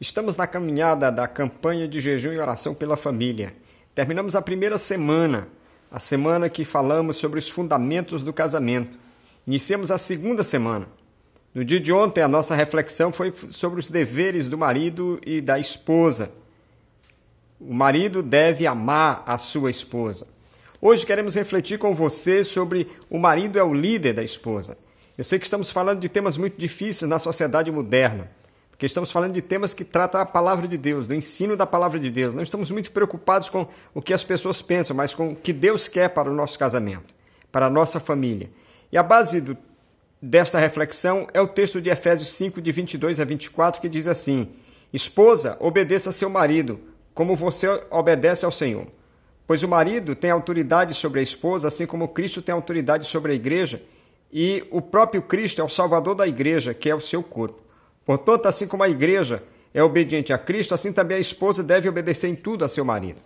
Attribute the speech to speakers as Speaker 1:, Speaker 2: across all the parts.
Speaker 1: Estamos na caminhada da campanha de jejum e oração pela família. Terminamos a primeira semana, a semana que falamos sobre os fundamentos do casamento. Iniciamos a segunda semana. No dia de ontem, a nossa reflexão foi sobre os deveres do marido e da esposa. O marido deve amar a sua esposa. Hoje queremos refletir com você sobre o marido é o líder da esposa. Eu sei que estamos falando de temas muito difíceis na sociedade moderna porque estamos falando de temas que tratam a palavra de Deus, do ensino da palavra de Deus. Não estamos muito preocupados com o que as pessoas pensam, mas com o que Deus quer para o nosso casamento, para a nossa família. E a base do, desta reflexão é o texto de Efésios 5, de 22 a 24, que diz assim: Esposa, obedeça a seu marido, como você obedece ao Senhor. Pois o marido tem autoridade sobre a esposa, assim como Cristo tem autoridade sobre a igreja, e o próprio Cristo é o salvador da igreja, que é o seu corpo. Portanto, assim como a igreja é obediente a Cristo, assim também a esposa deve obedecer em tudo a seu marido.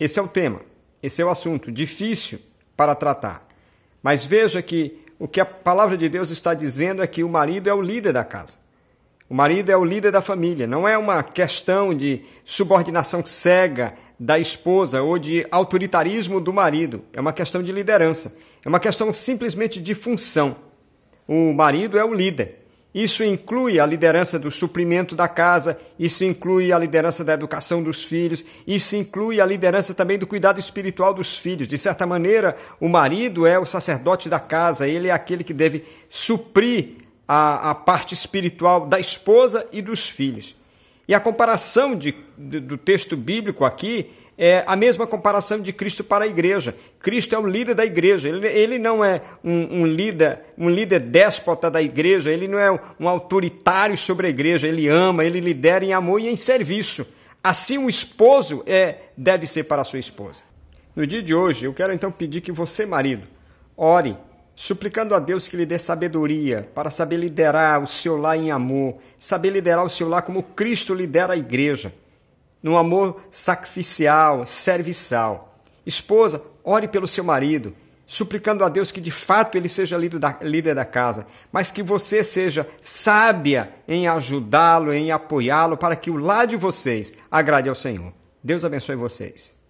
Speaker 1: Esse é o tema, esse é o assunto difícil para tratar. Mas veja que o que a palavra de Deus está dizendo é que o marido é o líder da casa. O marido é o líder da família. Não é uma questão de subordinação cega da esposa ou de autoritarismo do marido. É uma questão de liderança. É uma questão simplesmente de função. O marido é o líder. Isso inclui a liderança do suprimento da casa, isso inclui a liderança da educação dos filhos, isso inclui a liderança também do cuidado espiritual dos filhos. De certa maneira, o marido é o sacerdote da casa, ele é aquele que deve suprir a, a parte espiritual da esposa e dos filhos. E a comparação de, do texto bíblico aqui é a mesma comparação de Cristo para a igreja. Cristo é o líder da igreja, ele, ele não é um, um, líder um líder déspota da igreja, ele não é um, autoritário sobre a igreja, ele ama, ele lidera em amor e em serviço. Assim o esposo é deve ser para a sua esposa. No dia de hoje, eu quero então pedir que você, marido, ore, suplicando a Deus que lhe dê sabedoria para saber liderar o seu lar em amor, saber liderar o seu lar como Cristo lidera a igreja num amor sacrificial, serviçal. Esposa, ore pelo seu marido, suplicando a Deus que de fato ele seja líder da casa, mas que você seja sábia em ajudá-lo, em apoiá-lo, para que o lar de vocês agrade ao Senhor. Deus abençoe vocês.